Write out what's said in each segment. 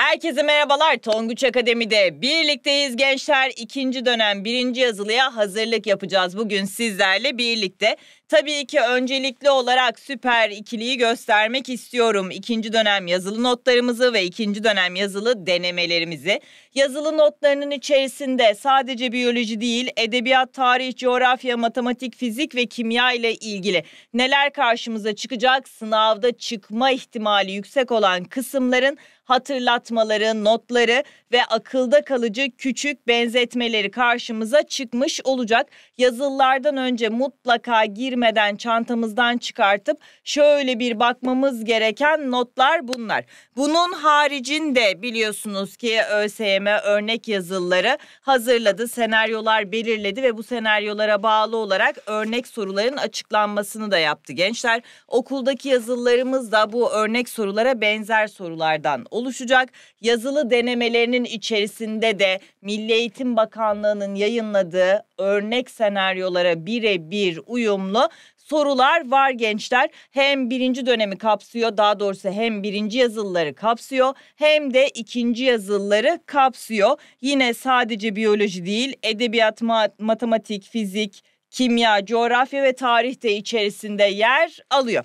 Herkese merhabalar. Tonguç Akademi'de birlikteyiz gençler. İkinci dönem birinci yazılıya hazırlık yapacağız. Bugün sizlerle birlikte Tabii ki öncelikli olarak süper ikiliyi göstermek istiyorum. İkinci dönem yazılı notlarımızı ve ikinci dönem yazılı denemelerimizi. Yazılı notlarının içerisinde sadece biyoloji değil, edebiyat, tarih, coğrafya, matematik, fizik ve kimya ile ilgili neler karşımıza çıkacak? Sınavda çıkma ihtimali yüksek olan kısımların hatırlatmaları, notları ve akılda kalıcı küçük benzetmeleri karşımıza çıkmış olacak. Yazılılardan önce mutlaka girmeden çantamızdan çıkartıp şöyle bir bakmamız gereken notlar bunlar. Bunun haricinde biliyorsunuz ki ÖSYM örnek yazılıları hazırladı, senaryolar belirledi ve bu senaryolara bağlı olarak örnek soruların açıklanmasını da yaptı gençler. Okuldaki yazılılarımız da bu örnek sorulara benzer sorulardan oluşacak. Yazılı denemelerini dönemin içerisinde de Milli Eğitim Bakanlığı'nın yayınladığı örnek senaryolara birebir uyumlu sorular var gençler. Hem birinci dönemi kapsıyor daha doğrusu hem birinci yazılıları kapsıyor hem de ikinci yazılıları kapsıyor. Yine sadece biyoloji değil edebiyat, matematik, fizik, kimya, coğrafya ve tarih de içerisinde yer alıyor.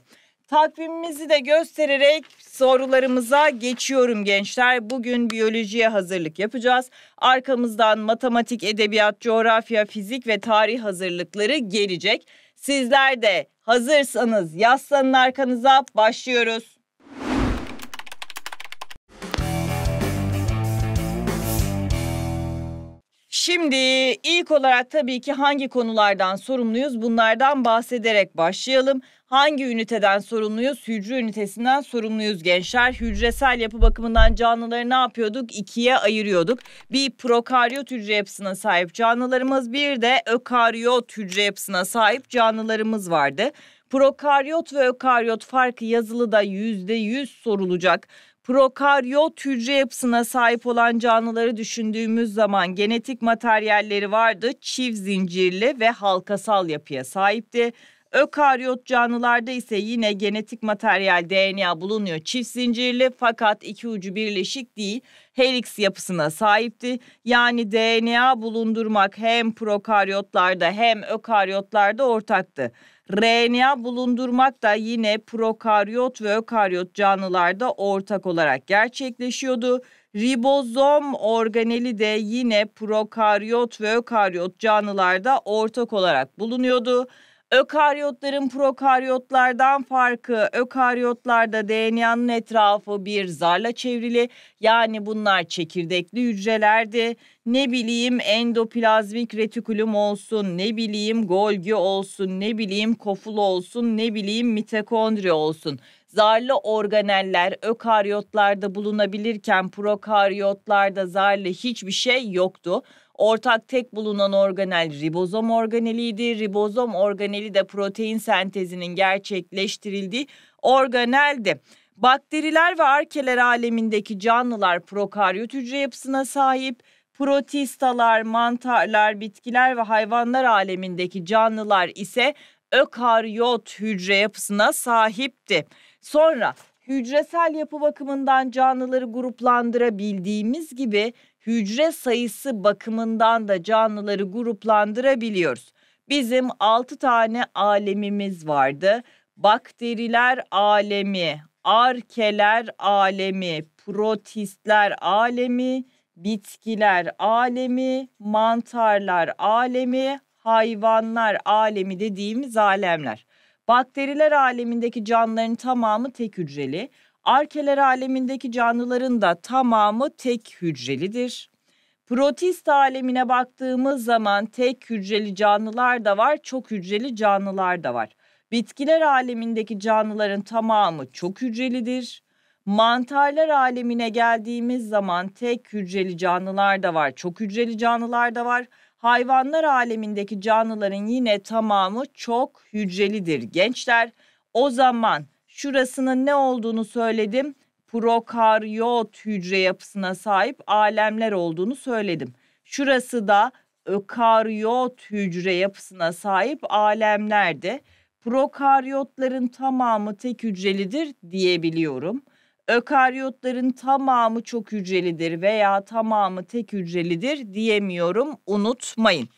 Takvimimizi de göstererek sorularımıza geçiyorum gençler. Bugün biyolojiye hazırlık yapacağız. Arkamızdan matematik, edebiyat, coğrafya, fizik ve tarih hazırlıkları gelecek. Sizler de hazırsanız yaslanın arkanıza başlıyoruz. Şimdi ilk olarak tabii ki hangi konulardan sorumluyuz bunlardan bahsederek başlayalım. Hangi üniteden sorumluyuz? Hücre ünitesinden sorumluyuz gençler. Hücresel yapı bakımından canlıları ne yapıyorduk? İkiye ayırıyorduk. Bir prokaryot hücre yapısına sahip canlılarımız, bir de ökaryot hücre yapısına sahip canlılarımız vardı. Prokaryot ve ökaryot farkı yazılıda %100 sorulacak prokaryot hücre yapısına sahip olan canlıları düşündüğümüz zaman genetik materyalleri vardı, çift zincirli ve halkasal yapıya sahipti. Ökaryot canlılarda ise yine genetik materyal DNA bulunuyor. Çift zincirli fakat iki ucu birleşik değil helix yapısına sahipti. Yani DNA bulundurmak hem prokaryotlarda hem ökaryotlarda ortaktı. RNA bulundurmak da yine prokaryot ve ökaryot canlılarda ortak olarak gerçekleşiyordu. Ribozom organeli de yine prokaryot ve ökaryot canlılarda ortak olarak bulunuyordu. Ökaryotların prokaryotlardan farkı ökaryotlarda DNA'nın etrafı bir zarla çevrili yani bunlar çekirdekli hücrelerdi. Ne bileyim endoplazmik retikulum olsun, ne bileyim Golgi olsun, ne bileyim koful olsun, ne bileyim mitokondri olsun. Zarlı organeller ökaryotlarda bulunabilirken prokaryotlarda zarlı hiçbir şey yoktu. Ortak tek bulunan organel ribozom organeliydi. Ribozom organeli de protein sentezinin gerçekleştirildiği organeldi. Bakteriler ve arkeler alemindeki canlılar prokaryot hücre yapısına sahip. Protistalar, mantarlar, bitkiler ve hayvanlar alemindeki canlılar ise ökaryot hücre yapısına sahipti. Sonra hücresel yapı bakımından canlıları gruplandırabildiğimiz gibi hücre sayısı bakımından da canlıları gruplandırabiliyoruz. Bizim 6 tane alemimiz vardı. Bakteriler alemi, arkeler alemi, protistler alemi, bitkiler alemi, mantarlar alemi, hayvanlar alemi dediğimiz alemler. Bakteriler alemindeki canlıların tamamı tek hücreli. Arkeler alemindeki canlıların da tamamı tek hücrelidir. Protist alemine baktığımız zaman tek hücreli canlılar da var, çok hücreli canlılar da var. Bitkiler alemindeki canlıların tamamı çok hücrelidir. Mantarlar alemine geldiğimiz zaman tek hücreli canlılar da var, çok hücreli canlılar da var. Hayvanlar alemindeki canlıların yine tamamı çok hücrelidir gençler. O zaman şurasının ne olduğunu söyledim. Prokaryot hücre yapısına sahip alemler olduğunu söyledim. Şurası da ökaryot hücre yapısına sahip alemlerdi. Prokaryotların tamamı tek hücrelidir diyebiliyorum. Ökaryotların tamamı çok hücrelidir veya tamamı tek hücrelidir diyemiyorum. Unutmayın.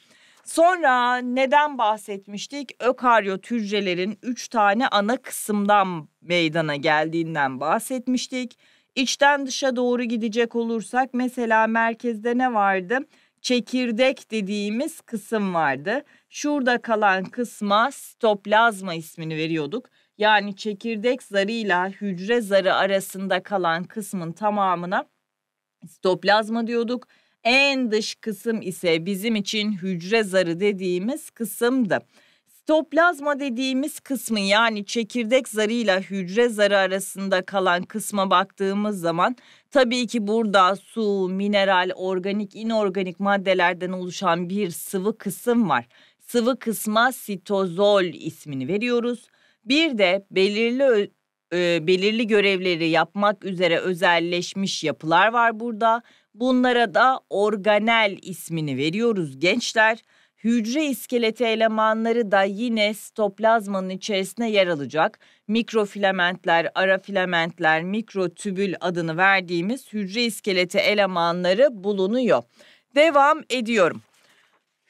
Sonra neden bahsetmiştik? Ökaryot hücrelerin 3 tane ana kısımdan meydana geldiğinden bahsetmiştik. İçten dışa doğru gidecek olursak mesela merkezde ne vardı? Çekirdek dediğimiz kısım vardı. Şurada kalan kısma sitoplazma ismini veriyorduk. Yani çekirdek zarıyla hücre zarı arasında kalan kısmın tamamına sitoplazma diyorduk. En dış kısım ise bizim için hücre zarı dediğimiz kısımdı. Sitoplazma dediğimiz kısmı yani çekirdek zarıyla hücre zarı arasında kalan kısma baktığımız zaman tabii ki burada su, mineral, organik, inorganik maddelerden oluşan bir sıvı kısım var. Sıvı kısma sitozol ismini veriyoruz. Bir de belirli e, belirli görevleri yapmak üzere özelleşmiş yapılar var burada. Bunlara da organel ismini veriyoruz gençler. Hücre iskeleti elemanları da yine sitoplazmanın içerisine yer alacak. Mikrofilamentler, arafilamentler, mikrotübül adını verdiğimiz hücre iskeleti elemanları bulunuyor. Devam ediyorum.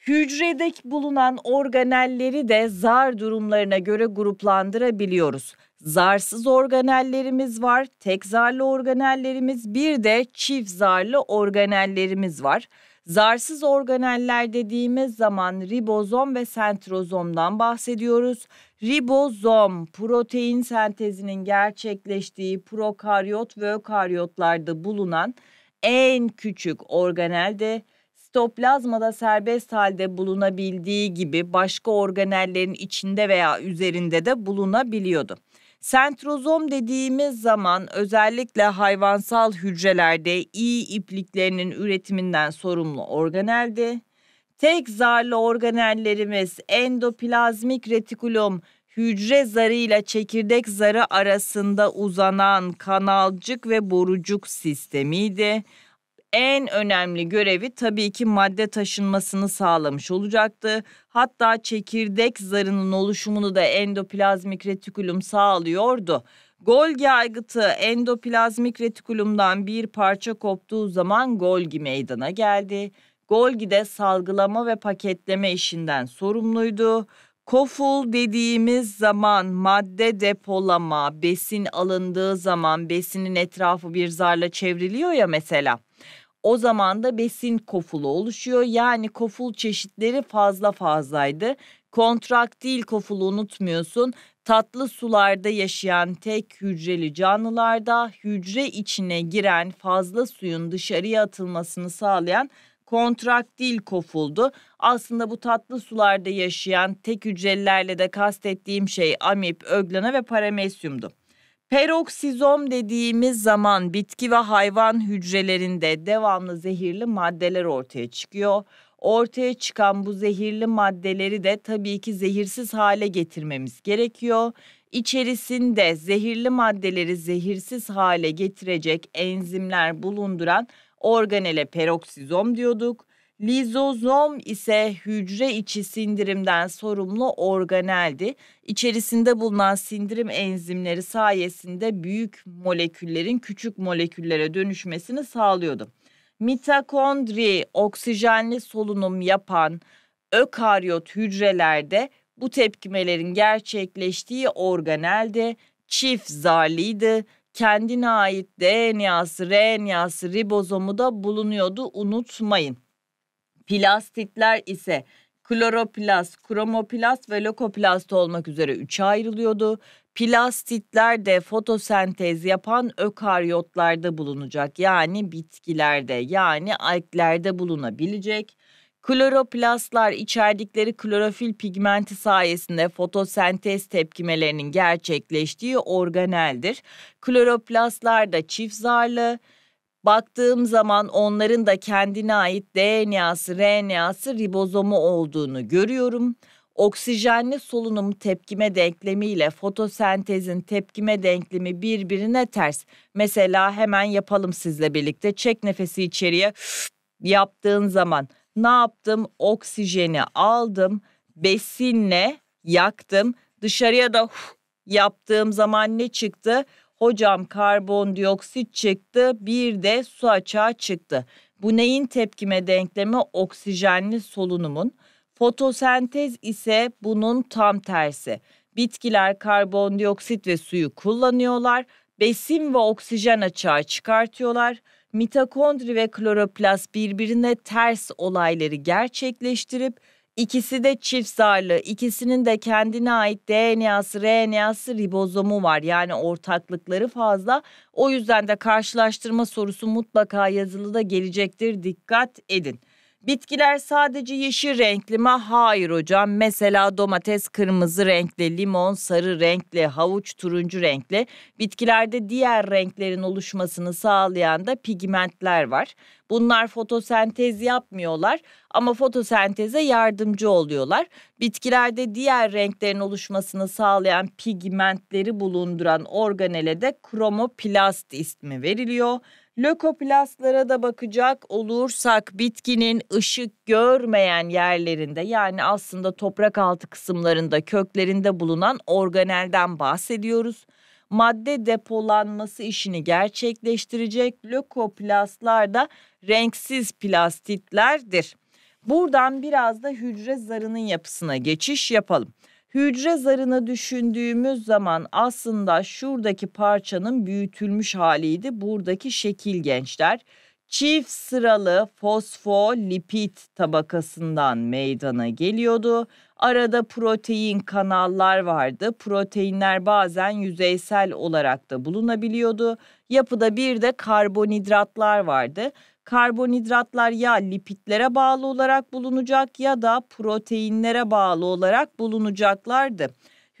Hücredeki bulunan organelleri de zar durumlarına göre gruplandırabiliyoruz zarsız organellerimiz var, tek zarlı organellerimiz, bir de çift zarlı organellerimiz var. Zarsız organeller dediğimiz zaman ribozom ve sentrozomdan bahsediyoruz. Ribozom protein sentezinin gerçekleştiği prokaryot ve ökaryotlarda bulunan en küçük organelde sitoplazmada serbest halde bulunabildiği gibi başka organellerin içinde veya üzerinde de bulunabiliyordu. Sentrozom dediğimiz zaman özellikle hayvansal hücrelerde iyi ipliklerinin üretiminden sorumlu organeldi. Tek zarlı organellerimiz endoplazmik retikulum hücre zarı ile çekirdek zarı arasında uzanan kanalcık ve borucuk sistemiydi en önemli görevi tabii ki madde taşınmasını sağlamış olacaktı. Hatta çekirdek zarının oluşumunu da endoplazmik retikulum sağlıyordu. Golgi aygıtı endoplazmik retikulumdan bir parça koptuğu zaman Golgi meydana geldi. Golgi de salgılama ve paketleme işinden sorumluydu. Koful dediğimiz zaman madde depolama, besin alındığı zaman besinin etrafı bir zarla çevriliyor ya mesela. O zaman da besin kofulu oluşuyor. Yani koful çeşitleri fazla fazlaydı. Kontraktil kofulu unutmuyorsun. Tatlı sularda yaşayan tek hücreli canlılarda hücre içine giren fazla suyun dışarıya atılmasını sağlayan kontraktil kofuldu. Aslında bu tatlı sularda yaşayan tek hücrelilerle de kastettiğim şey amip, öglana ve paramesyumdu. Peroksizom dediğimiz zaman bitki ve hayvan hücrelerinde devamlı zehirli maddeler ortaya çıkıyor. Ortaya çıkan bu zehirli maddeleri de tabii ki zehirsiz hale getirmemiz gerekiyor. İçerisinde zehirli maddeleri zehirsiz hale getirecek enzimler bulunduran organele peroksizom diyorduk. Lizozom ise hücre içi sindirimden sorumlu organeldi. İçerisinde bulunan sindirim enzimleri sayesinde büyük moleküllerin küçük moleküllere dönüşmesini sağlıyordu. Mitokondri oksijenli solunum yapan ökaryot hücrelerde bu tepkimelerin gerçekleştiği organelde çift zarlıydı. Kendine ait DNA'sı, RNA'sı, ribozomu da bulunuyordu unutmayın. Plastitler ise kloroplast, kromoplast ve lokoplast olmak üzere üçe ayrılıyordu. Plastitler de fotosentez yapan ökaryotlarda bulunacak. Yani bitkilerde yani alglerde bulunabilecek. Kloroplastlar içerdikleri klorofil pigmenti sayesinde fotosentez tepkimelerinin gerçekleştiği organeldir. Kloroplastlar da çift zarlı, baktığım zaman onların da kendine ait DNA'sı, RNA'sı ribozomu olduğunu görüyorum. Oksijenli solunum tepkime denklemi ile fotosentezin tepkime denklemi birbirine ters. Mesela hemen yapalım sizle birlikte. Çek nefesi içeriye yaptığın zaman ne yaptım? Oksijeni aldım, besinle yaktım. Dışarıya da yaptığım zaman ne çıktı? hocam karbondioksit çıktı bir de su açığa çıktı. Bu neyin tepkime denklemi oksijenli solunumun. Fotosentez ise bunun tam tersi. Bitkiler karbondioksit ve suyu kullanıyorlar, besin ve oksijen açığa çıkartıyorlar. Mitokondri ve kloroplast birbirine ters olayları gerçekleştirip İkisi de çift zarlı. İkisinin de kendine ait DNA'sı, RNA'sı, ribozomu var. Yani ortaklıkları fazla. O yüzden de karşılaştırma sorusu mutlaka yazılıda gelecektir. Dikkat edin. Bitkiler sadece yeşil renkli mi? Hayır hocam. Mesela domates kırmızı renkli, limon sarı renkli, havuç turuncu renkli. Bitkilerde diğer renklerin oluşmasını sağlayan da pigmentler var. Bunlar fotosentez yapmıyorlar ama fotosenteze yardımcı oluyorlar. Bitkilerde diğer renklerin oluşmasını sağlayan pigmentleri bulunduran organele de kromoplast ismi veriliyor. Lökoplastlara da bakacak olursak bitkinin ışık görmeyen yerlerinde yani aslında toprak altı kısımlarında köklerinde bulunan organelden bahsediyoruz. Madde depolanması işini gerçekleştirecek lökoplastlar da renksiz plastitlerdir. Buradan biraz da hücre zarının yapısına geçiş yapalım. Hücre zarını düşündüğümüz zaman aslında şuradaki parçanın büyütülmüş haliydi. Buradaki şekil gençler çift sıralı fosfolipid tabakasından meydana geliyordu. Arada protein kanallar vardı. Proteinler bazen yüzeysel olarak da bulunabiliyordu. Yapıda bir de karbonhidratlar vardı karbonhidratlar ya lipitlere bağlı olarak bulunacak ya da proteinlere bağlı olarak bulunacaklardı.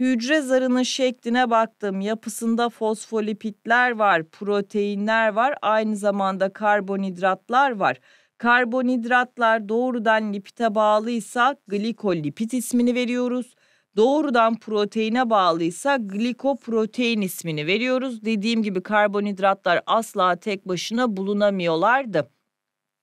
Hücre zarının şekline baktım. Yapısında fosfolipitler var, proteinler var, aynı zamanda karbonhidratlar var. Karbonhidratlar doğrudan lipite bağlıysa glikolipit ismini veriyoruz. Doğrudan proteine bağlıysa glikoprotein ismini veriyoruz. Dediğim gibi karbonhidratlar asla tek başına bulunamıyorlardı.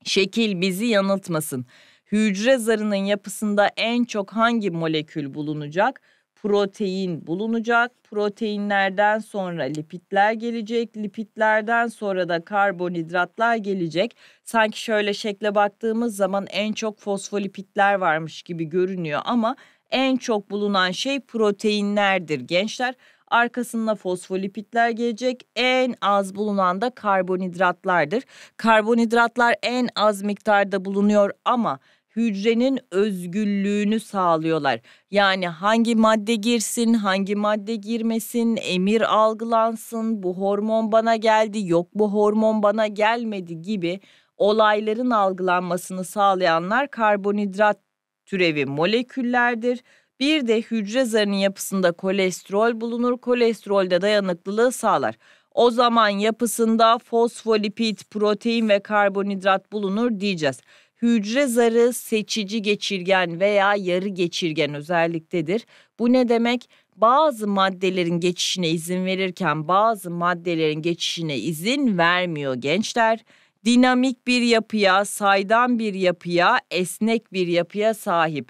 Şekil bizi yanıltmasın. Hücre zarının yapısında en çok hangi molekül bulunacak? Protein bulunacak. Proteinlerden sonra lipidler gelecek. Lipitlerden sonra da karbonhidratlar gelecek. Sanki şöyle şekle baktığımız zaman en çok fosfolipitler varmış gibi görünüyor ama en çok bulunan şey proteinlerdir gençler. Arkasında fosfolipitler gelecek. En az bulunan da karbonhidratlardır. Karbonhidratlar en az miktarda bulunuyor ama hücrenin özgürlüğünü sağlıyorlar. Yani hangi madde girsin, hangi madde girmesin, emir algılansın, bu hormon bana geldi, yok bu hormon bana gelmedi gibi olayların algılanmasını sağlayanlar karbonhidrat türevi moleküllerdir. Bir de hücre zarının yapısında kolesterol bulunur. Kolesterol de dayanıklılığı sağlar. O zaman yapısında fosfolipid, protein ve karbonhidrat bulunur diyeceğiz. Hücre zarı seçici geçirgen veya yarı geçirgen özelliktedir. Bu ne demek? Bazı maddelerin geçişine izin verirken bazı maddelerin geçişine izin vermiyor gençler. Dinamik bir yapıya, saydam bir yapıya, esnek bir yapıya sahip.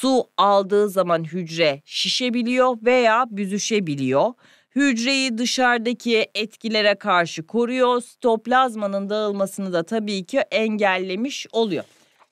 Su aldığı zaman hücre şişebiliyor veya büzüşebiliyor. Hücreyi dışarıdaki etkilere karşı koruyor. Sitoplazmanın dağılmasını da tabii ki engellemiş oluyor.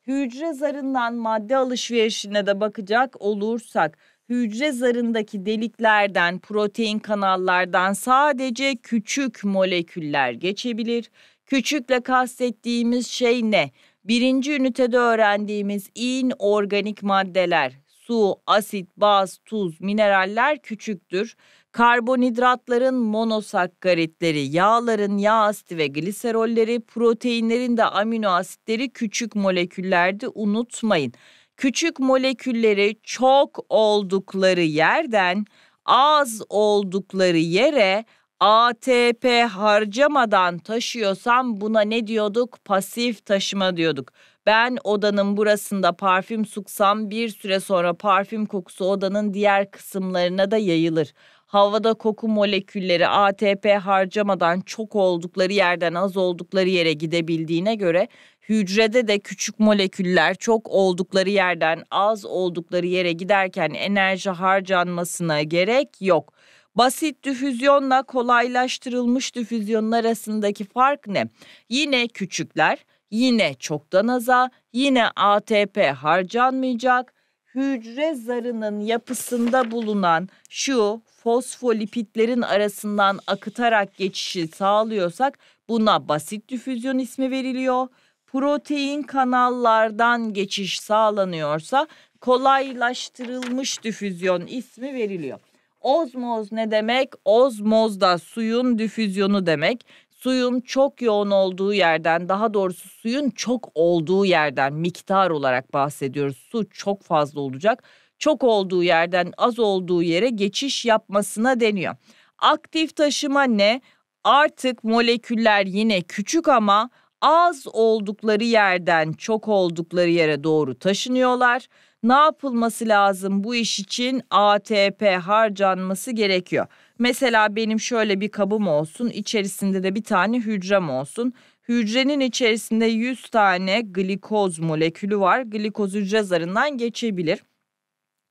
Hücre zarından madde alışverişine de bakacak olursak hücre zarındaki deliklerden, protein kanallardan sadece küçük moleküller geçebilir. Küçükle kastettiğimiz şey ne? Birinci ünitede öğrendiğimiz inorganik maddeler, su, asit, baz, tuz, mineraller küçüktür. Karbonhidratların monosakkaritleri, yağların yağ asidi ve gliserolleri, proteinlerin de amino asitleri küçük moleküllerdi. unutmayın. Küçük molekülleri çok oldukları yerden az oldukları yere ATP harcamadan taşıyorsam buna ne diyorduk? Pasif taşıma diyorduk. Ben odanın burasında parfüm suksam bir süre sonra parfüm kokusu odanın diğer kısımlarına da yayılır. Havada koku molekülleri ATP harcamadan çok oldukları yerden az oldukları yere gidebildiğine göre hücrede de küçük moleküller çok oldukları yerden az oldukları yere giderken enerji harcanmasına gerek yok. Basit difüzyonla kolaylaştırılmış difüzyonun arasındaki fark ne? Yine küçükler, yine çoktan aza, yine ATP harcanmayacak. Hücre zarının yapısında bulunan şu fosfolipitlerin arasından akıtarak geçişi sağlıyorsak buna basit difüzyon ismi veriliyor. Protein kanallardan geçiş sağlanıyorsa kolaylaştırılmış difüzyon ismi veriliyor. Ozmoz ne demek? Ozmoz da suyun difüzyonu demek. Suyun çok yoğun olduğu yerden, daha doğrusu suyun çok olduğu yerden miktar olarak bahsediyoruz. Su çok fazla olacak. Çok olduğu yerden az olduğu yere geçiş yapmasına deniyor. Aktif taşıma ne? Artık moleküller yine küçük ama az oldukları yerden çok oldukları yere doğru taşınıyorlar ne yapılması lazım bu iş için ATP harcanması gerekiyor. Mesela benim şöyle bir kabım olsun içerisinde de bir tane hücrem olsun. Hücrenin içerisinde 100 tane glikoz molekülü var. Glikoz hücre zarından geçebilir.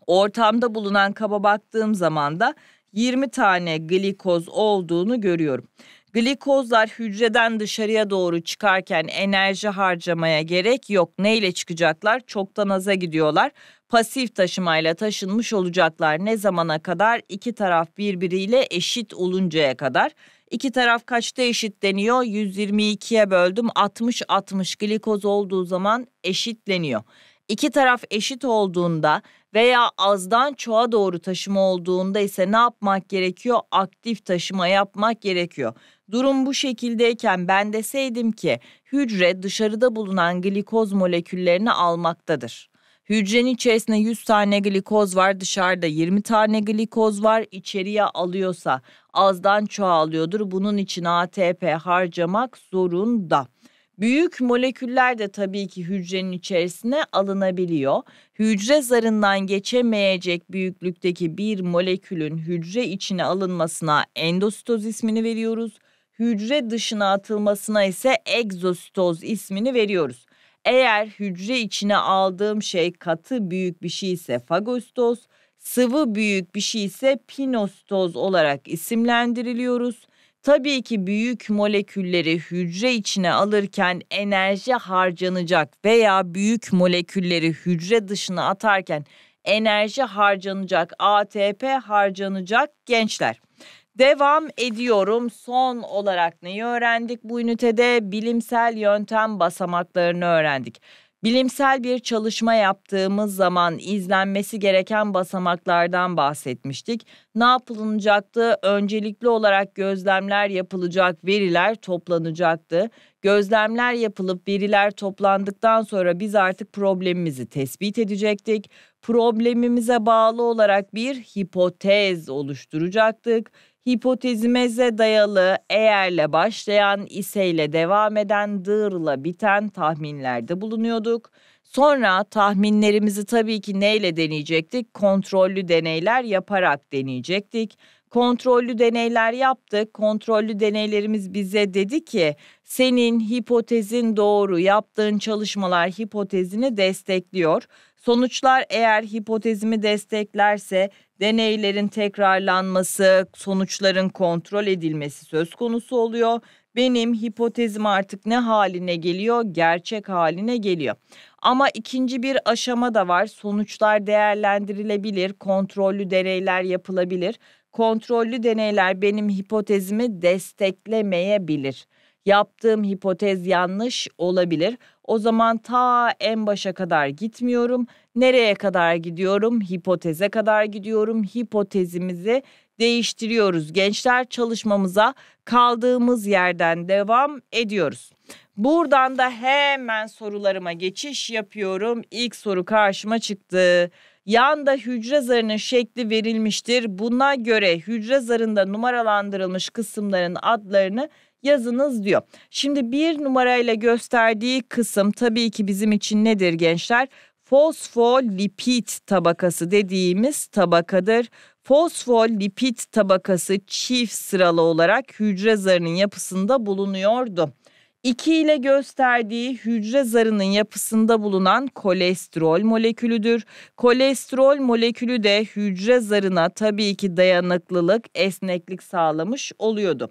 Ortamda bulunan kaba baktığım zaman da 20 tane glikoz olduğunu görüyorum. Glikozlar hücreden dışarıya doğru çıkarken enerji harcamaya gerek yok. Neyle çıkacaklar? Çoktan aza gidiyorlar. Pasif taşımayla taşınmış olacaklar ne zamana kadar? İki taraf birbiriyle eşit oluncaya kadar. İki taraf kaçta eşit deniyor? 122'ye böldüm. 60-60 glikoz olduğu zaman eşitleniyor. İki taraf eşit olduğunda veya azdan çoğa doğru taşıma olduğunda ise ne yapmak gerekiyor? Aktif taşıma yapmak gerekiyor. Durum bu şekildeyken ben deseydim ki hücre dışarıda bulunan glikoz moleküllerini almaktadır. Hücrenin içerisinde 100 tane glikoz var, dışarıda 20 tane glikoz var. İçeriye alıyorsa azdan çoğalıyordur. Bunun için ATP harcamak zorunda. Büyük moleküller de tabii ki hücrenin içerisine alınabiliyor. Hücre zarından geçemeyecek büyüklükteki bir molekülün hücre içine alınmasına endositoz ismini veriyoruz. Hücre dışına atılmasına ise egzositoz ismini veriyoruz. Eğer hücre içine aldığım şey katı büyük bir şey ise fagositoz, sıvı büyük bir şey ise pinositoz olarak isimlendiriliyoruz tabii ki büyük molekülleri hücre içine alırken enerji harcanacak veya büyük molekülleri hücre dışına atarken enerji harcanacak, ATP harcanacak gençler. Devam ediyorum. Son olarak neyi öğrendik bu ünitede? Bilimsel yöntem basamaklarını öğrendik. Bilimsel bir çalışma yaptığımız zaman izlenmesi gereken basamaklardan bahsetmiştik. Ne yapılacaktı? Öncelikli olarak gözlemler yapılacak, veriler toplanacaktı. Gözlemler yapılıp veriler toplandıktan sonra biz artık problemimizi tespit edecektik. Problemimize bağlı olarak bir hipotez oluşturacaktık Hipotezimize dayalı eğerle başlayan, iseyle devam eden, dığırla biten tahminlerde bulunuyorduk. Sonra tahminlerimizi tabii ki neyle deneyecektik? Kontrollü deneyler yaparak deneyecektik. Kontrollü deneyler yaptık. Kontrollü deneylerimiz bize dedi ki senin hipotezin doğru, yaptığın çalışmalar hipotezini destekliyor. Sonuçlar eğer hipotezimi desteklerse deneylerin tekrarlanması, sonuçların kontrol edilmesi söz konusu oluyor. Benim hipotezim artık ne haline geliyor? Gerçek haline geliyor. Ama ikinci bir aşama da var. Sonuçlar değerlendirilebilir, kontrollü deneyler yapılabilir. Kontrollü deneyler benim hipotezimi desteklemeyebilir. Yaptığım hipotez yanlış olabilir o zaman ta en başa kadar gitmiyorum. Nereye kadar gidiyorum? Hipoteze kadar gidiyorum. Hipotezimizi değiştiriyoruz. Gençler çalışmamıza kaldığımız yerden devam ediyoruz. Buradan da hemen sorularıma geçiş yapıyorum. İlk soru karşıma çıktı. Yanda hücre zarının şekli verilmiştir. Buna göre hücre zarında numaralandırılmış kısımların adlarını yazınız diyor. Şimdi bir numarayla gösterdiği kısım tabii ki bizim için nedir gençler? Fosfolipid tabakası dediğimiz tabakadır. Fosfolipid tabakası çift sıralı olarak hücre zarının yapısında bulunuyordu. 2 ile gösterdiği hücre zarının yapısında bulunan kolesterol molekülüdür. Kolesterol molekülü de hücre zarına tabii ki dayanıklılık, esneklik sağlamış oluyordu.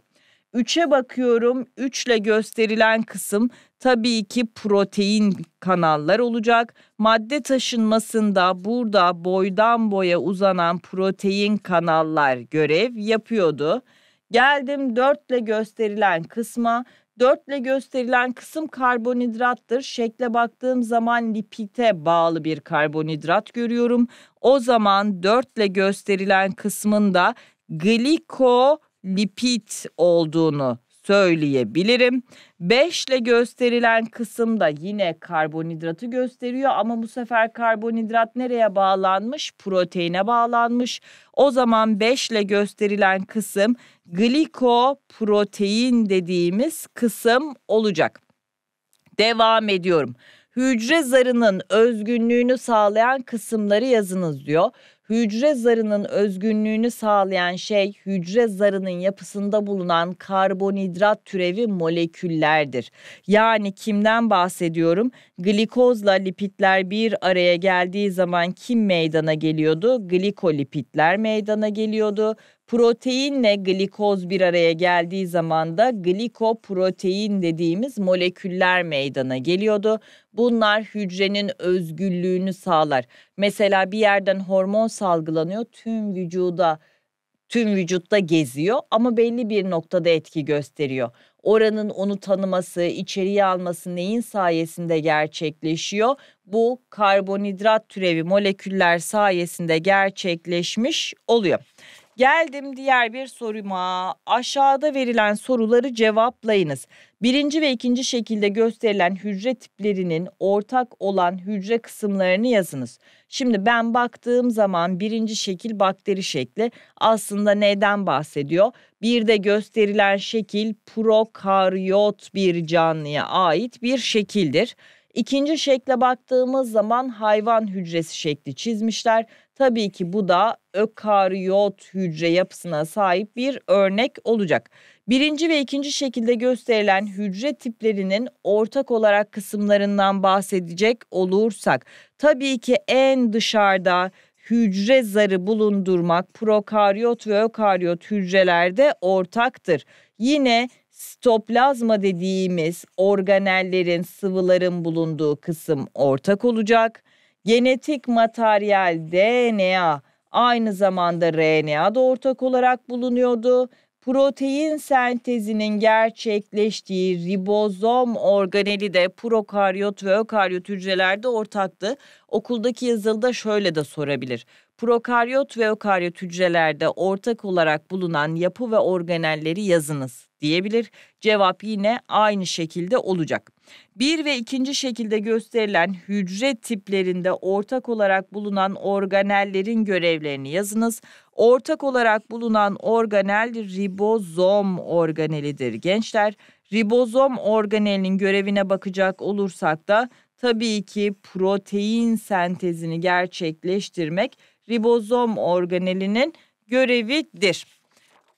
3'e bakıyorum. 3 ile gösterilen kısım tabii ki protein kanallar olacak. Madde taşınmasında burada boydan boya uzanan protein kanallar görev yapıyordu. Geldim 4 ile gösterilen kısma. 4 ile gösterilen kısım karbonhidrattır. Şekle baktığım zaman lipite bağlı bir karbonhidrat görüyorum. O zaman 4 ile gösterilen kısmında gliko lipid olduğunu söyleyebilirim. 5 ile gösterilen kısım da yine karbonhidratı gösteriyor ama bu sefer karbonhidrat nereye bağlanmış? Proteine bağlanmış. O zaman 5 ile gösterilen kısım glikoprotein dediğimiz kısım olacak. Devam ediyorum. Hücre zarının özgünlüğünü sağlayan kısımları yazınız diyor hücre zarının özgünlüğünü sağlayan şey hücre zarının yapısında bulunan karbonhidrat türevi moleküllerdir. Yani kimden bahsediyorum? Glikozla lipitler bir araya geldiği zaman kim meydana geliyordu? Glikolipitler meydana geliyordu. Proteinle glikoz bir araya geldiği zaman da glikoprotein dediğimiz moleküller meydana geliyordu. Bunlar hücrenin özgürlüğünü sağlar. Mesela bir yerden hormon salgılanıyor tüm vücuda tüm vücutta geziyor ama belli bir noktada etki gösteriyor. Oranın onu tanıması, içeriye alması neyin sayesinde gerçekleşiyor? Bu karbonhidrat türevi moleküller sayesinde gerçekleşmiş oluyor. Geldim diğer bir soruma. Aşağıda verilen soruları cevaplayınız. Birinci ve ikinci şekilde gösterilen hücre tiplerinin ortak olan hücre kısımlarını yazınız. Şimdi ben baktığım zaman birinci şekil bakteri şekli aslında neden bahsediyor? Bir de gösterilen şekil prokaryot bir canlıya ait bir şekildir. İkinci şekle baktığımız zaman hayvan hücresi şekli çizmişler. Tabii ki bu da ökaryot hücre yapısına sahip bir örnek olacak. Birinci ve ikinci şekilde gösterilen hücre tiplerinin ortak olarak kısımlarından bahsedecek olursak tabii ki en dışarıda hücre zarı bulundurmak prokaryot ve ökaryot hücrelerde ortaktır. Yine sitoplazma dediğimiz organellerin, sıvıların bulunduğu kısım ortak olacak. Genetik materyal DNA aynı zamanda RNA da ortak olarak bulunuyordu. Protein sentezinin gerçekleştiği ribozom organeli de prokaryot ve ökaryot hücrelerde ortaktı. Okuldaki yazılıda şöyle de sorabilir prokaryot ve ökaryot hücrelerde ortak olarak bulunan yapı ve organelleri yazınız diyebilir. Cevap yine aynı şekilde olacak. Bir ve ikinci şekilde gösterilen hücre tiplerinde ortak olarak bulunan organellerin görevlerini yazınız. Ortak olarak bulunan organel ribozom organelidir gençler. Ribozom organelinin görevine bakacak olursak da tabii ki protein sentezini gerçekleştirmek ribozom organelinin görevidir.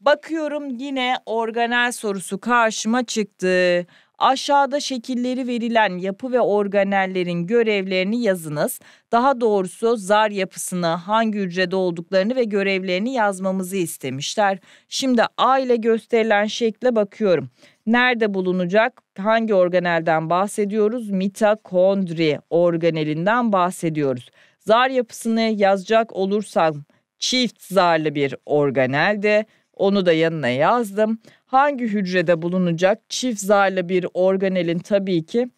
Bakıyorum yine organel sorusu karşıma çıktı. Aşağıda şekilleri verilen yapı ve organellerin görevlerini yazınız. Daha doğrusu zar yapısını, hangi hücrede olduklarını ve görevlerini yazmamızı istemişler. Şimdi A ile gösterilen şekle bakıyorum. Nerede bulunacak? Hangi organelden bahsediyoruz? Mitokondri organelinden bahsediyoruz. Zar yapısını yazacak olursam çift zarlı bir organelde onu da yanına yazdım. Hangi hücrede bulunacak çift zarlı bir organelin tabii ki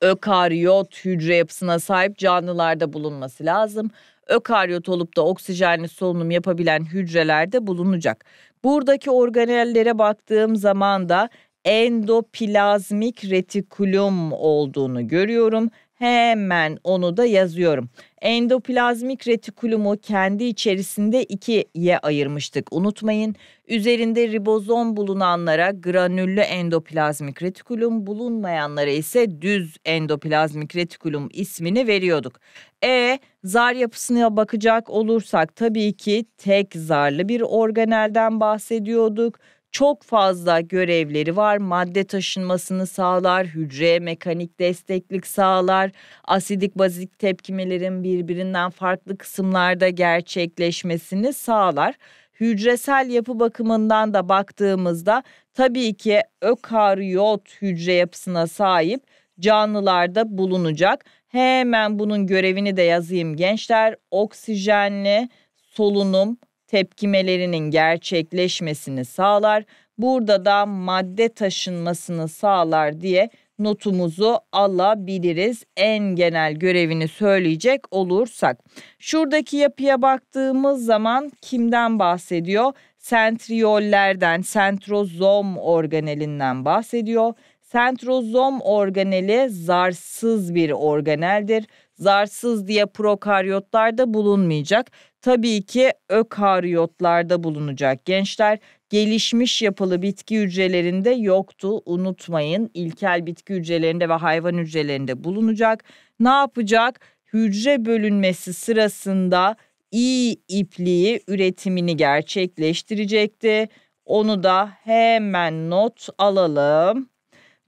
ökaryot hücre yapısına sahip canlılarda bulunması lazım. Ökaryot olup da oksijenli solunum yapabilen hücrelerde bulunacak. Buradaki organellere baktığım zaman da endoplazmik retikulum olduğunu görüyorum. Hemen onu da yazıyorum. Endoplazmik retikulumu kendi içerisinde ikiye ayırmıştık. Unutmayın üzerinde ribozom bulunanlara granüllü endoplazmik retikulum bulunmayanlara ise düz endoplazmik retikulum ismini veriyorduk. E zar yapısına bakacak olursak tabii ki tek zarlı bir organelden bahsediyorduk çok fazla görevleri var. Madde taşınmasını sağlar, hücreye mekanik desteklik sağlar, asidik bazik tepkimelerin birbirinden farklı kısımlarda gerçekleşmesini sağlar. Hücresel yapı bakımından da baktığımızda tabii ki ökaryot hücre yapısına sahip canlılarda bulunacak. Hemen bunun görevini de yazayım gençler. Oksijenli solunum tepkimelerinin gerçekleşmesini sağlar, burada da madde taşınmasını sağlar diye notumuzu alabiliriz. En genel görevini söyleyecek olursak. Şuradaki yapıya baktığımız zaman kimden bahsediyor? Sentriyollerden, sentrozom organelinden bahsediyor. Sentrozom organeli zarsız bir organeldir. Zarsız diye prokaryotlarda bulunmayacak tabii ki ökaryotlarda bulunacak. Gençler gelişmiş yapılı bitki hücrelerinde yoktu. Unutmayın ilkel bitki hücrelerinde ve hayvan hücrelerinde bulunacak. Ne yapacak? Hücre bölünmesi sırasında iyi ipliği üretimini gerçekleştirecekti. Onu da hemen not alalım.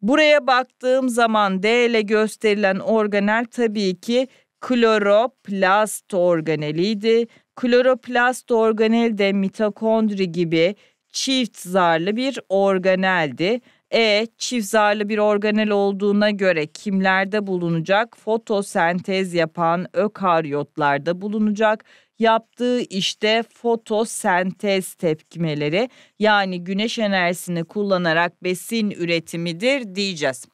Buraya baktığım zaman D ile gösterilen organel tabii ki kloroplast organeliydi kloroplast organel de mitokondri gibi çift zarlı bir organeldi. E çift zarlı bir organel olduğuna göre kimlerde bulunacak? Fotosentez yapan ökaryotlarda bulunacak. Yaptığı işte fotosentez tepkimeleri yani güneş enerjisini kullanarak besin üretimidir diyeceğiz.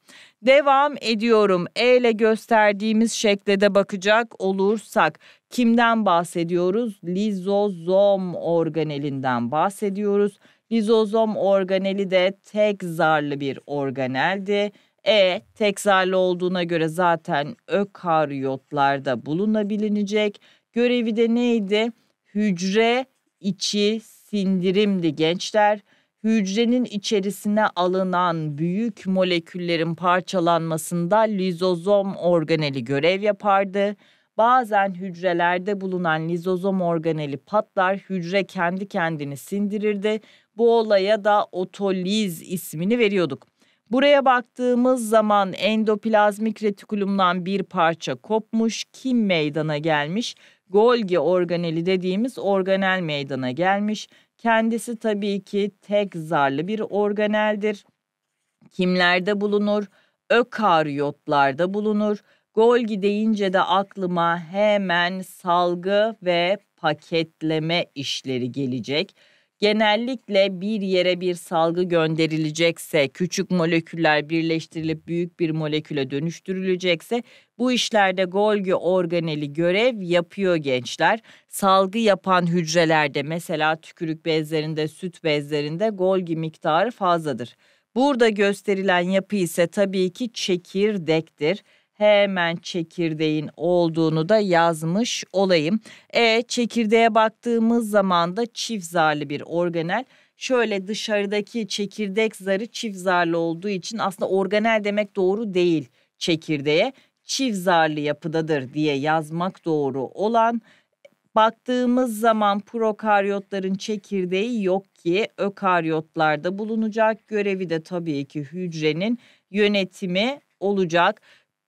Devam ediyorum. E ile gösterdiğimiz şekle de bakacak olursak Kimden bahsediyoruz? Lizozom organelinden bahsediyoruz. Lizozom organeli de tek zarlı bir organeldi. E tek zarlı olduğuna göre zaten ökaryotlarda bulunabilinecek. Görevi de neydi? Hücre içi sindirimdi gençler. Hücrenin içerisine alınan büyük moleküllerin parçalanmasında lizozom organeli görev yapardı. Bazen hücrelerde bulunan lizozom organeli patlar, hücre kendi kendini sindirirdi. Bu olaya da otoliz ismini veriyorduk. Buraya baktığımız zaman endoplazmik retikulumdan bir parça kopmuş, kim meydana gelmiş? Golgi organeli dediğimiz organel meydana gelmiş. Kendisi tabii ki tek zarlı bir organeldir. Kimlerde bulunur? Ökaryotlarda bulunur. Golgi deyince de aklıma hemen salgı ve paketleme işleri gelecek. Genellikle bir yere bir salgı gönderilecekse, küçük moleküller birleştirilip büyük bir moleküle dönüştürülecekse bu işlerde Golgi organeli görev yapıyor gençler. Salgı yapan hücrelerde mesela tükürük bezlerinde, süt bezlerinde Golgi miktarı fazladır. Burada gösterilen yapı ise tabii ki çekirdektir hemen çekirdeğin olduğunu da yazmış olayım. E çekirdeğe baktığımız zaman da çift zarlı bir organel. Şöyle dışarıdaki çekirdek zarı çift zarlı olduğu için aslında organel demek doğru değil çekirdeğe. Çift zarlı yapıdadır diye yazmak doğru olan baktığımız zaman prokaryotların çekirdeği yok ki ökaryotlarda bulunacak. Görevi de tabii ki hücrenin yönetimi olacak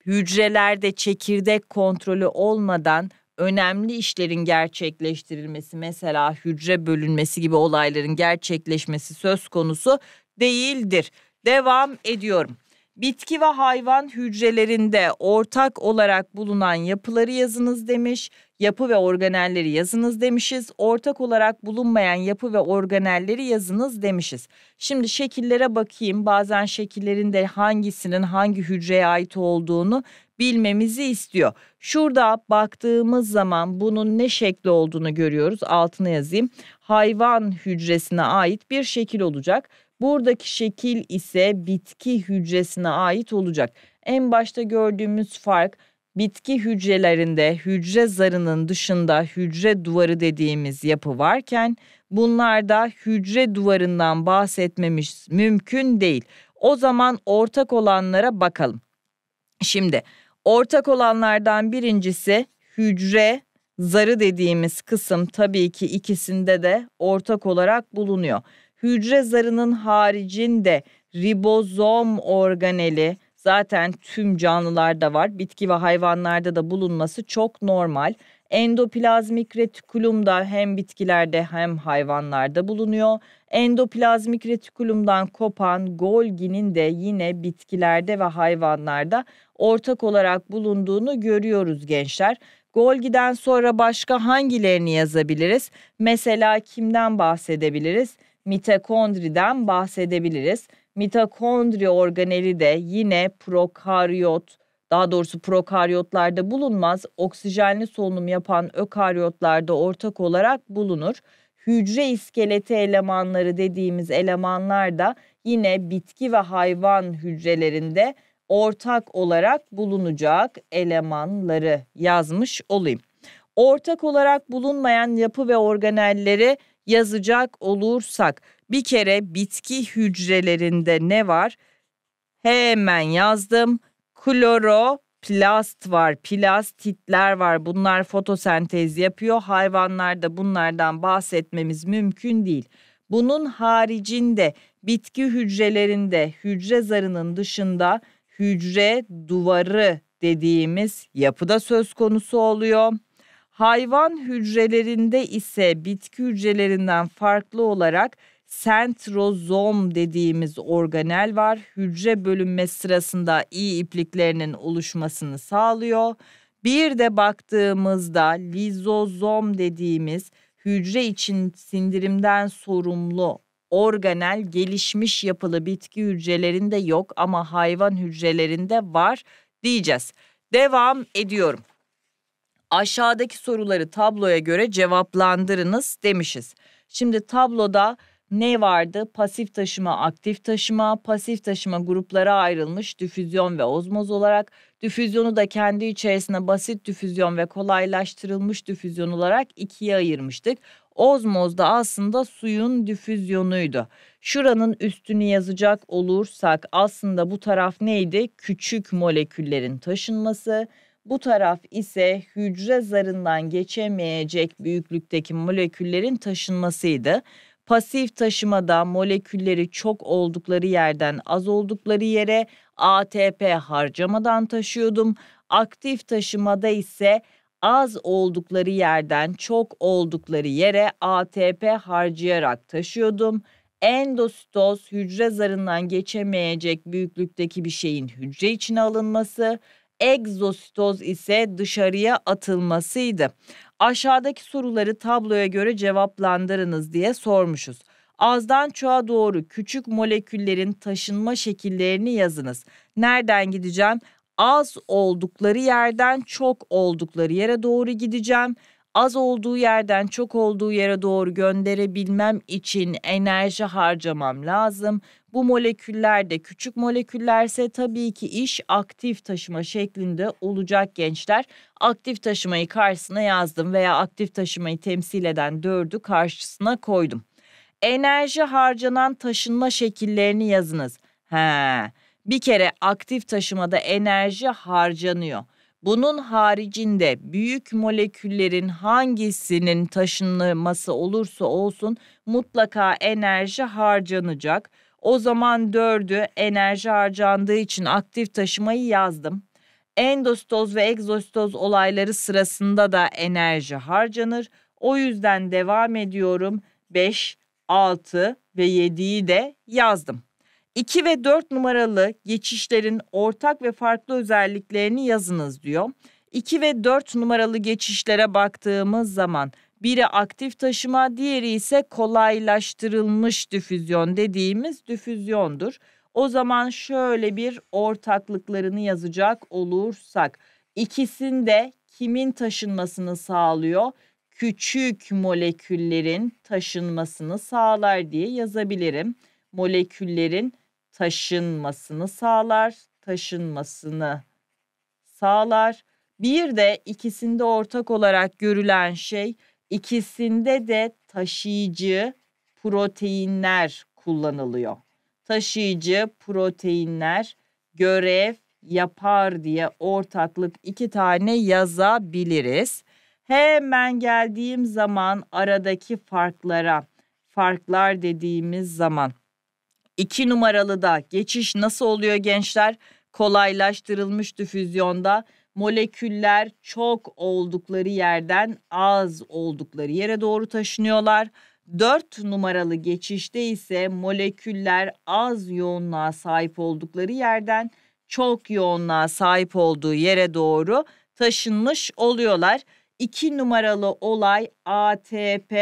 hücrelerde çekirdek kontrolü olmadan önemli işlerin gerçekleştirilmesi mesela hücre bölünmesi gibi olayların gerçekleşmesi söz konusu değildir. Devam ediyorum. Bitki ve hayvan hücrelerinde ortak olarak bulunan yapıları yazınız demiş. Yapı ve organelleri yazınız demişiz. Ortak olarak bulunmayan yapı ve organelleri yazınız demişiz. Şimdi şekillere bakayım. Bazen şekillerinde hangisinin hangi hücreye ait olduğunu bilmemizi istiyor. Şurada baktığımız zaman bunun ne şekli olduğunu görüyoruz. Altına yazayım. Hayvan hücresine ait bir şekil olacak. Buradaki şekil ise bitki hücresine ait olacak. En başta gördüğümüz fark bitki hücrelerinde hücre zarının dışında hücre duvarı dediğimiz yapı varken bunlarda hücre duvarından bahsetmemiş mümkün değil. O zaman ortak olanlara bakalım. Şimdi ortak olanlardan birincisi hücre zarı dediğimiz kısım tabii ki ikisinde de ortak olarak bulunuyor hücre zarının haricinde ribozom organeli zaten tüm canlılarda var. Bitki ve hayvanlarda da bulunması çok normal. Endoplazmik retikulum da hem bitkilerde hem hayvanlarda bulunuyor. Endoplazmik retikulumdan kopan Golgi'nin de yine bitkilerde ve hayvanlarda ortak olarak bulunduğunu görüyoruz gençler. Golgi'den sonra başka hangilerini yazabiliriz? Mesela kimden bahsedebiliriz? mitokondriden bahsedebiliriz. Mitokondri organeli de yine prokaryot, daha doğrusu prokaryotlarda bulunmaz, oksijenli solunum yapan ökaryotlarda ortak olarak bulunur. Hücre iskeleti elemanları dediğimiz elemanlar da yine bitki ve hayvan hücrelerinde ortak olarak bulunacak elemanları yazmış olayım. Ortak olarak bulunmayan yapı ve organelleri yazacak olursak bir kere bitki hücrelerinde ne var? Hemen yazdım. Kloroplast var, plastitler var. Bunlar fotosentez yapıyor. Hayvanlarda bunlardan bahsetmemiz mümkün değil. Bunun haricinde bitki hücrelerinde hücre zarının dışında hücre duvarı dediğimiz yapıda söz konusu oluyor. Hayvan hücrelerinde ise bitki hücrelerinden farklı olarak sentrozom dediğimiz organel var. Hücre bölünme sırasında iyi ipliklerinin oluşmasını sağlıyor. Bir de baktığımızda lizozom dediğimiz hücre için sindirimden sorumlu organel gelişmiş yapılı bitki hücrelerinde yok ama hayvan hücrelerinde var diyeceğiz. Devam ediyorum aşağıdaki soruları tabloya göre cevaplandırınız demişiz. Şimdi tabloda ne vardı? Pasif taşıma, aktif taşıma, pasif taşıma gruplara ayrılmış difüzyon ve ozmoz olarak. Difüzyonu da kendi içerisine basit difüzyon ve kolaylaştırılmış difüzyon olarak ikiye ayırmıştık. Ozmoz da aslında suyun difüzyonuydu. Şuranın üstünü yazacak olursak aslında bu taraf neydi? Küçük moleküllerin taşınması, bu taraf ise hücre zarından geçemeyecek büyüklükteki moleküllerin taşınmasıydı. Pasif taşımada molekülleri çok oldukları yerden az oldukları yere ATP harcamadan taşıyordum. Aktif taşımada ise az oldukları yerden çok oldukları yere ATP harcayarak taşıyordum. Endositoz hücre zarından geçemeyecek büyüklükteki bir şeyin hücre içine alınması, egzositoz ise dışarıya atılmasıydı. Aşağıdaki soruları tabloya göre cevaplandırınız diye sormuşuz. Azdan çoğa doğru küçük moleküllerin taşınma şekillerini yazınız. Nereden gideceğim? Az oldukları yerden çok oldukları yere doğru gideceğim. Az olduğu yerden çok olduğu yere doğru gönderebilmem için enerji harcamam lazım. Bu moleküller de küçük moleküllerse tabii ki iş aktif taşıma şeklinde olacak gençler. Aktif taşımayı karşısına yazdım veya aktif taşımayı temsil eden dördü karşısına koydum. Enerji harcanan taşınma şekillerini yazınız. He. Bir kere aktif taşımada enerji harcanıyor. Bunun haricinde büyük moleküllerin hangisinin taşınması olursa olsun mutlaka enerji harcanacak. O zaman dördü enerji harcandığı için aktif taşımayı yazdım. Endostoz ve egzostoz olayları sırasında da enerji harcanır. O yüzden devam ediyorum. 5, 6 ve 7'yi de yazdım. 2 ve 4 numaralı geçişlerin ortak ve farklı özelliklerini yazınız diyor. 2 ve 4 numaralı geçişlere baktığımız zaman biri aktif taşıma, diğeri ise kolaylaştırılmış difüzyon dediğimiz difüzyondur. O zaman şöyle bir ortaklıklarını yazacak olursak ikisinde kimin taşınmasını sağlıyor? Küçük moleküllerin taşınmasını sağlar diye yazabilirim. Moleküllerin taşınmasını sağlar, taşınmasını sağlar. Bir de ikisinde ortak olarak görülen şey İkisinde de taşıyıcı proteinler kullanılıyor. Taşıyıcı proteinler görev yapar diye ortaklık iki tane yazabiliriz. Hemen geldiğim zaman aradaki farklara, farklar dediğimiz zaman iki numaralı da geçiş nasıl oluyor gençler? Kolaylaştırılmış difüzyonda moleküller çok oldukları yerden az oldukları yere doğru taşınıyorlar. 4 numaralı geçişte ise moleküller az yoğunluğa sahip oldukları yerden çok yoğunluğa sahip olduğu yere doğru taşınmış oluyorlar. 2 numaralı olay ATP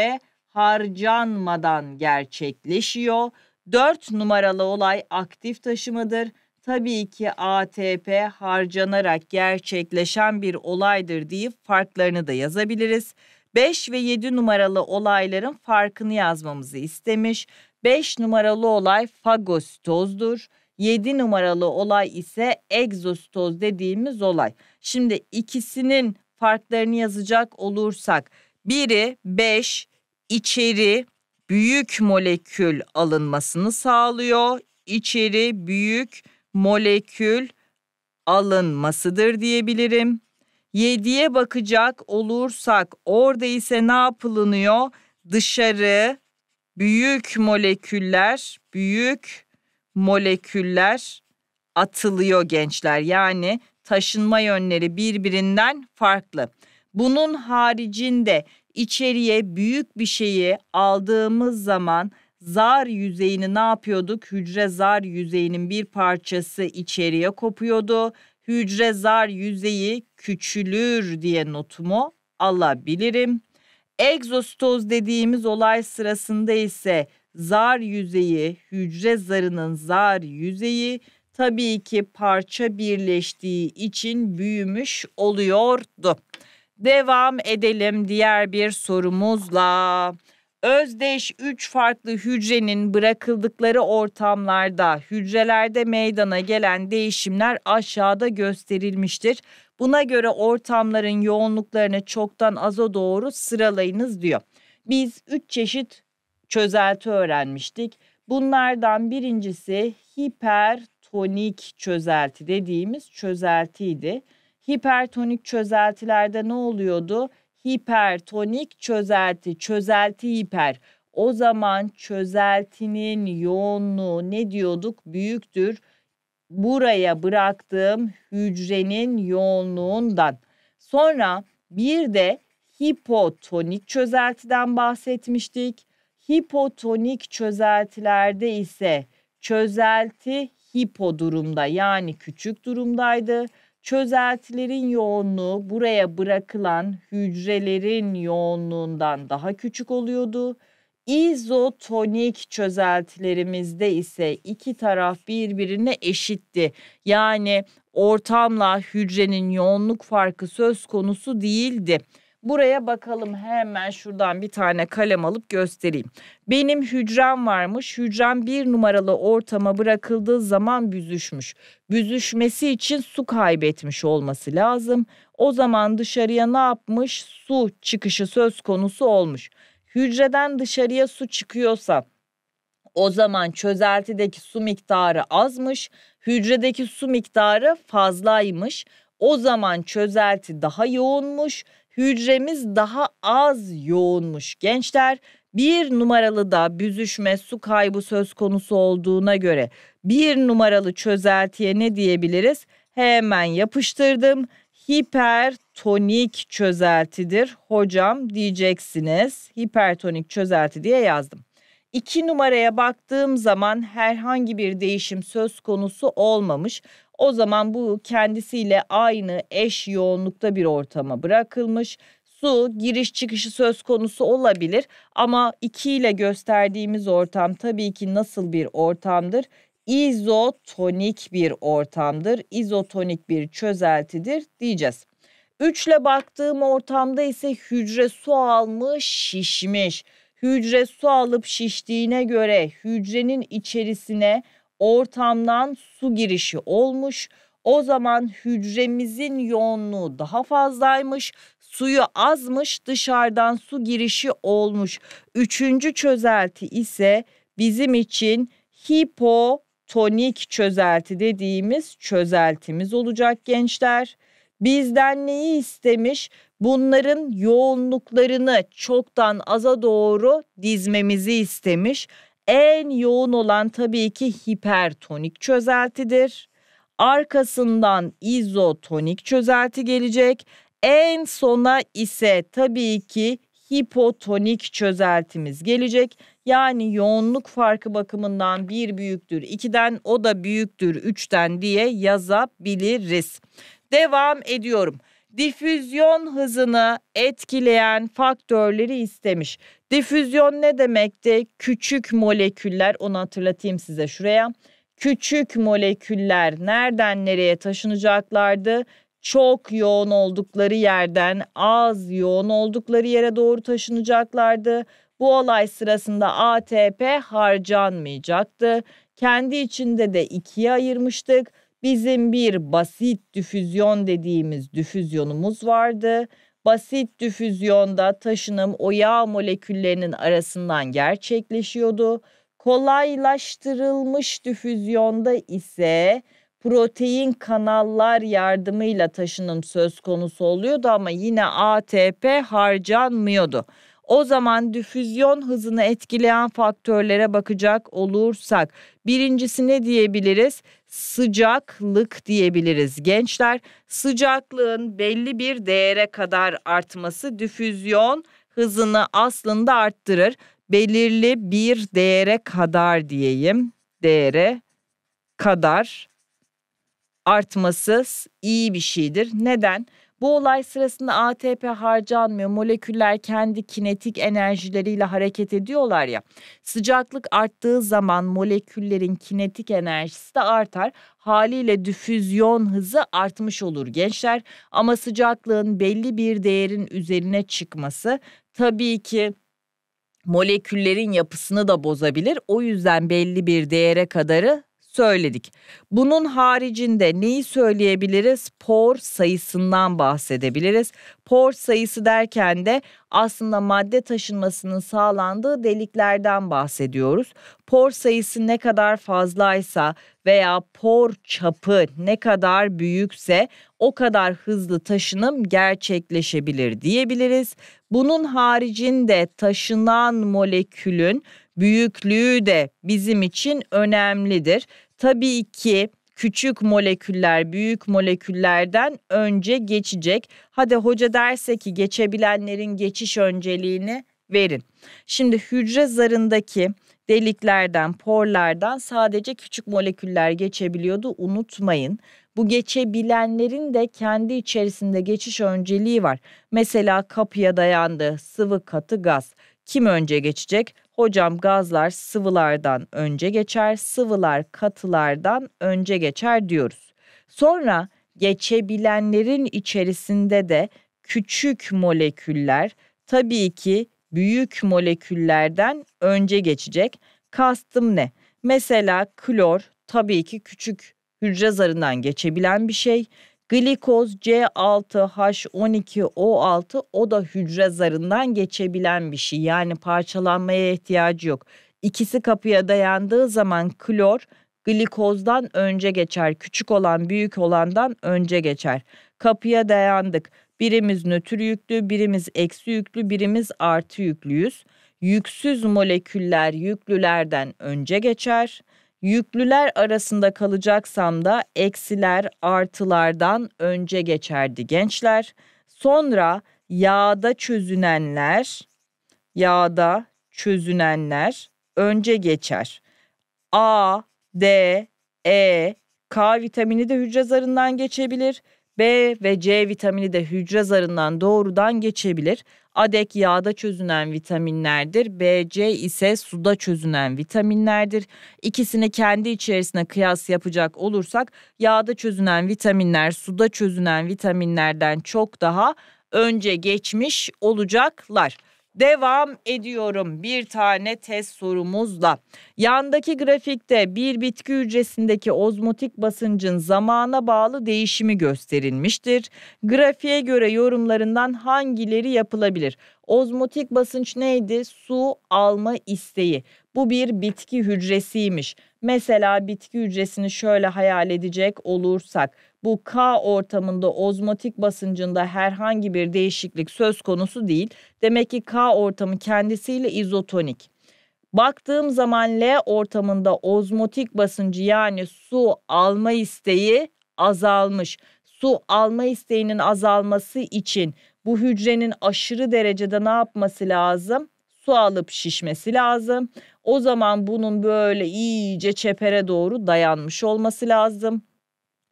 harcanmadan gerçekleşiyor. 4 numaralı olay aktif taşımadır tabii ki ATP harcanarak gerçekleşen bir olaydır deyip farklarını da yazabiliriz. 5 ve 7 numaralı olayların farkını yazmamızı istemiş. 5 numaralı olay fagositozdur. 7 numaralı olay ise egzositoz dediğimiz olay. Şimdi ikisinin farklarını yazacak olursak biri 5 içeri büyük molekül alınmasını sağlıyor. İçeri büyük molekül alınmasıdır diyebilirim. 7'ye bakacak olursak orada ise ne yapılınıyor? Dışarı büyük moleküller, büyük moleküller atılıyor gençler. Yani taşınma yönleri birbirinden farklı. Bunun haricinde içeriye büyük bir şeyi aldığımız zaman zar yüzeyini ne yapıyorduk? Hücre zar yüzeyinin bir parçası içeriye kopuyordu. Hücre zar yüzeyi küçülür diye notumu alabilirim. Egzostoz dediğimiz olay sırasında ise zar yüzeyi, hücre zarının zar yüzeyi tabii ki parça birleştiği için büyümüş oluyordu. Devam edelim diğer bir sorumuzla. Özdeş üç farklı hücrenin bırakıldıkları ortamlarda hücrelerde meydana gelen değişimler aşağıda gösterilmiştir. Buna göre ortamların yoğunluklarını çoktan aza doğru sıralayınız diyor. Biz üç çeşit çözelti öğrenmiştik. Bunlardan birincisi hipertonik çözelti dediğimiz çözeltiydi. Hipertonik çözeltilerde ne oluyordu? hipertonik çözelti, çözelti hiper. O zaman çözeltinin yoğunluğu ne diyorduk? Büyüktür. Buraya bıraktığım hücrenin yoğunluğundan. Sonra bir de hipotonik çözeltiden bahsetmiştik. Hipotonik çözeltilerde ise çözelti hipo durumda yani küçük durumdaydı çözeltilerin yoğunluğu buraya bırakılan hücrelerin yoğunluğundan daha küçük oluyordu. İzotonik çözeltilerimizde ise iki taraf birbirine eşitti. Yani ortamla hücrenin yoğunluk farkı söz konusu değildi. Buraya bakalım hemen şuradan bir tane kalem alıp göstereyim. Benim hücrem varmış. Hücrem bir numaralı ortama bırakıldığı zaman büzüşmüş. Büzüşmesi için su kaybetmiş olması lazım. O zaman dışarıya ne yapmış? Su çıkışı söz konusu olmuş. Hücreden dışarıya su çıkıyorsa o zaman çözeltideki su miktarı azmış, hücredeki su miktarı fazlaymış. O zaman çözelti daha yoğunmuş, hücremiz daha az yoğunmuş. Gençler bir numaralı da büzüşme su kaybı söz konusu olduğuna göre bir numaralı çözeltiye ne diyebiliriz? Hemen yapıştırdım. Hipertonik çözeltidir hocam diyeceksiniz. Hipertonik çözelti diye yazdım. İki numaraya baktığım zaman herhangi bir değişim söz konusu olmamış. O zaman bu kendisiyle aynı eş yoğunlukta bir ortama bırakılmış. Su giriş çıkışı söz konusu olabilir ama 2 ile gösterdiğimiz ortam tabii ki nasıl bir ortamdır? İzotonik bir ortamdır. izotonik bir çözeltidir diyeceğiz. Üçle baktığım ortamda ise hücre su almış, şişmiş. Hücre su alıp şiştiğine göre hücrenin içerisine ortamdan su girişi olmuş. O zaman hücremizin yoğunluğu daha fazlaymış, suyu azmış, dışarıdan su girişi olmuş. Üçüncü çözelti ise bizim için hipotonik çözelti dediğimiz çözeltimiz olacak gençler. Bizden neyi istemiş? Bunların yoğunluklarını çoktan aza doğru dizmemizi istemiş. En yoğun olan tabii ki hipertonik çözeltidir. Arkasından izotonik çözelti gelecek. En sona ise tabii ki hipotonik çözeltimiz gelecek. Yani yoğunluk farkı bakımından bir büyüktür, ikiden o da büyüktür, üçten diye yazabiliriz. Devam ediyorum. Difüzyon hızını etkileyen faktörleri istemiş. Difüzyon ne demekti? Küçük moleküller onu hatırlatayım size şuraya. Küçük moleküller nereden nereye taşınacaklardı? Çok yoğun oldukları yerden az yoğun oldukları yere doğru taşınacaklardı. Bu olay sırasında ATP harcanmayacaktı. Kendi içinde de ikiye ayırmıştık. Bizim bir basit difüzyon dediğimiz difüzyonumuz vardı basit difüzyonda taşınım o yağ moleküllerinin arasından gerçekleşiyordu. Kolaylaştırılmış difüzyonda ise protein kanallar yardımıyla taşınım söz konusu oluyordu ama yine ATP harcanmıyordu. O zaman difüzyon hızını etkileyen faktörlere bakacak olursak birincisi ne diyebiliriz? Sıcaklık diyebiliriz. Gençler sıcaklığın belli bir değere kadar artması difüzyon hızını aslında arttırır. Belirli bir değere kadar diyeyim. Değere kadar artması iyi bir şeydir. Neden? Bu olay sırasında ATP harcanmıyor. Moleküller kendi kinetik enerjileriyle hareket ediyorlar ya. Sıcaklık arttığı zaman moleküllerin kinetik enerjisi de artar. Haliyle difüzyon hızı artmış olur gençler. Ama sıcaklığın belli bir değerin üzerine çıkması tabii ki moleküllerin yapısını da bozabilir. O yüzden belli bir değere kadarı söyledik. Bunun haricinde neyi söyleyebiliriz? Por sayısından bahsedebiliriz. Por sayısı derken de aslında madde taşınmasının sağlandığı deliklerden bahsediyoruz. Por sayısı ne kadar fazlaysa veya por çapı ne kadar büyükse o kadar hızlı taşınım gerçekleşebilir diyebiliriz. Bunun haricinde taşınan molekülün büyüklüğü de bizim için önemlidir. Tabii ki küçük moleküller büyük moleküllerden önce geçecek. Hadi hoca derse ki geçebilenlerin geçiş önceliğini verin. Şimdi hücre zarındaki deliklerden, porlardan sadece küçük moleküller geçebiliyordu unutmayın. Bu geçebilenlerin de kendi içerisinde geçiş önceliği var. Mesela kapıya dayandı sıvı katı gaz. Kim önce geçecek? Hocam gazlar sıvılardan önce geçer, sıvılar katılardan önce geçer diyoruz. Sonra geçebilenlerin içerisinde de küçük moleküller tabii ki büyük moleküllerden önce geçecek. Kastım ne? Mesela klor tabii ki küçük hücre zarından geçebilen bir şey. Glikoz C6H12O6 o da hücre zarından geçebilen bir şey. Yani parçalanmaya ihtiyacı yok. İkisi kapıya dayandığı zaman klor glikozdan önce geçer. Küçük olan büyük olandan önce geçer. Kapıya dayandık. Birimiz nötr yüklü, birimiz eksi yüklü, birimiz artı yüklüyüz. Yüksüz moleküller yüklülerden önce geçer. Yüklüler arasında kalacaksam da eksiler artılardan önce geçerdi gençler. Sonra yağda çözünenler, yağda çözünenler önce geçer. A, D, E, K vitamini de hücre zarından geçebilir. B ve C vitamini de hücre zarından doğrudan geçebilir. ADEK yağda çözünen vitaminlerdir. BC ise suda çözünen vitaminlerdir. İkisini kendi içerisine kıyas yapacak olursak yağda çözünen vitaminler suda çözünen vitaminlerden çok daha önce geçmiş olacaklar. Devam ediyorum bir tane test sorumuzla. Yandaki grafikte bir bitki hücresindeki ozmotik basıncın zamana bağlı değişimi gösterilmiştir. Grafiğe göre yorumlarından hangileri yapılabilir? Ozmotik basınç neydi? Su alma isteği. Bu bir bitki hücresiymiş. Mesela bitki hücresini şöyle hayal edecek olursak bu K ortamında ozmotik basıncında herhangi bir değişiklik söz konusu değil. Demek ki K ortamı kendisiyle izotonik. Baktığım zaman L ortamında ozmotik basıncı yani su alma isteği azalmış. Su alma isteğinin azalması için bu hücrenin aşırı derecede ne yapması lazım? Su alıp şişmesi lazım. O zaman bunun böyle iyice çepere doğru dayanmış olması lazım.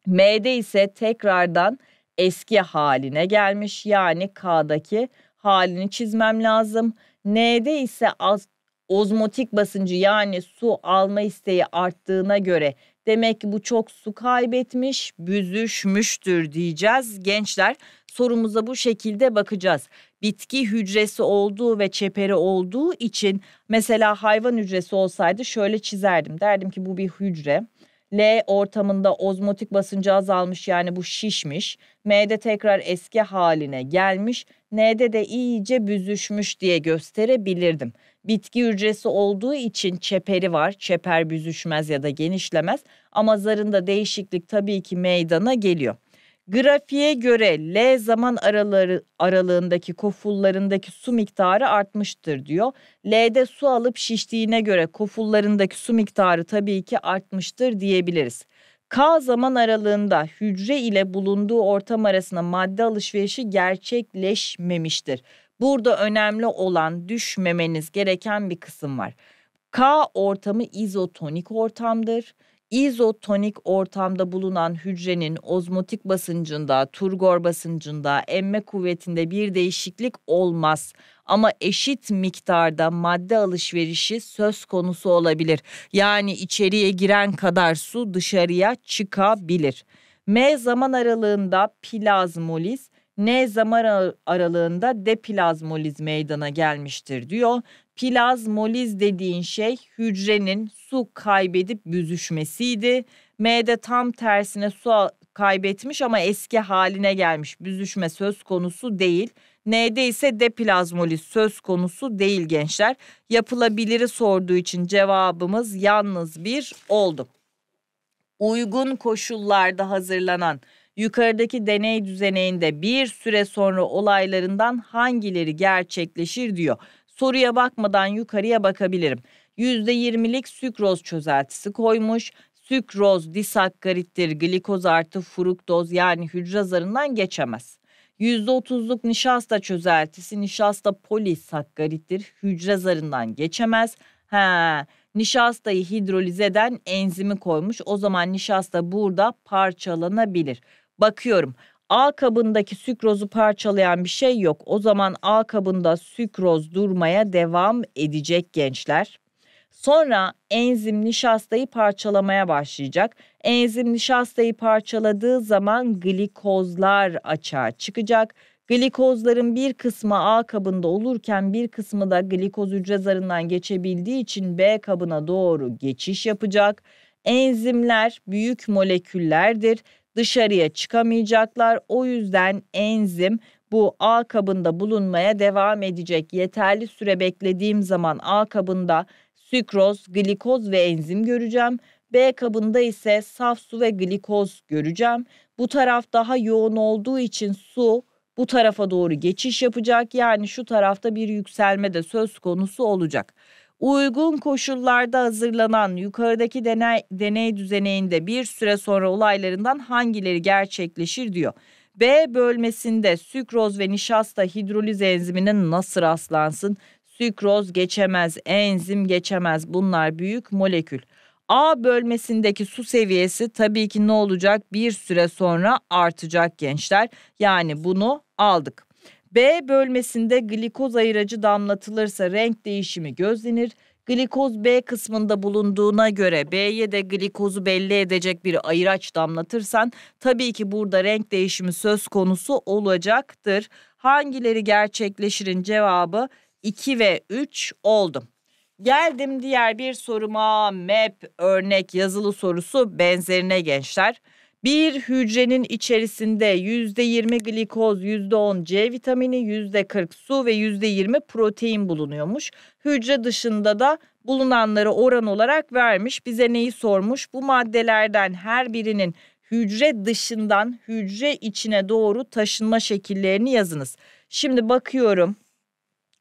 M'de ise tekrardan eski haline gelmiş yani K'daki halini çizmem lazım. N'de ise az, ozmotik basıncı yani su alma isteği arttığına göre demek ki bu çok su kaybetmiş, büzüşmüştür diyeceğiz. Gençler sorumuza bu şekilde bakacağız. Bitki hücresi olduğu ve çeperi olduğu için mesela hayvan hücresi olsaydı şöyle çizerdim. Derdim ki bu bir hücre L ortamında ozmotik basıncı azalmış yani bu şişmiş. M'de tekrar eski haline gelmiş. N'de de iyice büzüşmüş diye gösterebilirdim. Bitki hücresi olduğu için çeperi var. Çeper büzüşmez ya da genişlemez. Ama zarında değişiklik tabii ki meydana geliyor. Grafiğe göre L zaman araları aralığındaki kofullarındaki su miktarı artmıştır diyor. L'de su alıp şiştiğine göre kofullarındaki su miktarı tabii ki artmıştır diyebiliriz. K zaman aralığında hücre ile bulunduğu ortam arasında madde alışverişi gerçekleşmemiştir. Burada önemli olan düşmemeniz gereken bir kısım var. K ortamı izotonik ortamdır izotonik ortamda bulunan hücrenin ozmotik basıncında, turgor basıncında, emme kuvvetinde bir değişiklik olmaz ama eşit miktarda madde alışverişi söz konusu olabilir. Yani içeriye giren kadar su dışarıya çıkabilir. M zaman aralığında plazmoliz, N zaman aralığında deplazmoliz meydana gelmiştir diyor. Plazmoliz dediğin şey hücrenin su kaybedip büzüşmesiydi. M'de tam tersine su kaybetmiş ama eski haline gelmiş. Büzüşme söz konusu değil. N'de ise deplazmoliz söz konusu değil gençler. Yapılabiliri sorduğu için cevabımız yalnız bir oldu. Uygun koşullarda hazırlanan yukarıdaki deney düzeneğinde bir süre sonra olaylarından hangileri gerçekleşir diyor soruya bakmadan yukarıya bakabilirim. %20'lik sükroz çözeltisi koymuş. Sükroz disakkarittir, glikoz artı fruktoz yani hücre zarından geçemez. %30'luk nişasta çözeltisi nişasta polisakkarittir, hücre zarından geçemez. He, nişastayı hidroliz eden enzimi koymuş. O zaman nişasta burada parçalanabilir. Bakıyorum A kabındaki sükrozu parçalayan bir şey yok. O zaman A kabında sükroz durmaya devam edecek gençler. Sonra enzim nişastayı parçalamaya başlayacak. Enzim nişastayı parçaladığı zaman glikozlar açığa çıkacak. Glikozların bir kısmı A kabında olurken bir kısmı da glikoz hücre zarından geçebildiği için B kabına doğru geçiş yapacak. Enzimler büyük moleküllerdir dışarıya çıkamayacaklar. O yüzden enzim bu A kabında bulunmaya devam edecek. Yeterli süre beklediğim zaman A kabında sükroz, glikoz ve enzim göreceğim. B kabında ise saf su ve glikoz göreceğim. Bu taraf daha yoğun olduğu için su bu tarafa doğru geçiş yapacak. Yani şu tarafta bir yükselme de söz konusu olacak uygun koşullarda hazırlanan yukarıdaki deney, deney düzeneğinde bir süre sonra olaylarından hangileri gerçekleşir diyor. B bölmesinde sükroz ve nişasta hidroliz enziminin nasıl rastlansın? Sükroz geçemez, enzim geçemez. Bunlar büyük molekül. A bölmesindeki su seviyesi tabii ki ne olacak? Bir süre sonra artacak gençler. Yani bunu aldık. B bölmesinde glikoz ayıracı damlatılırsa renk değişimi gözlenir. Glikoz B kısmında bulunduğuna göre B'ye de glikozu belli edecek bir ayıraç damlatırsan tabii ki burada renk değişimi söz konusu olacaktır. Hangileri gerçekleşirin cevabı 2 ve 3 oldu. Geldim diğer bir soruma. MEP örnek yazılı sorusu benzerine gençler. Bir hücrenin içerisinde %20 glikoz, %10 C vitamini, %40 su ve %20 protein bulunuyormuş. Hücre dışında da bulunanları oran olarak vermiş. Bize neyi sormuş? Bu maddelerden her birinin hücre dışından hücre içine doğru taşınma şekillerini yazınız. Şimdi bakıyorum.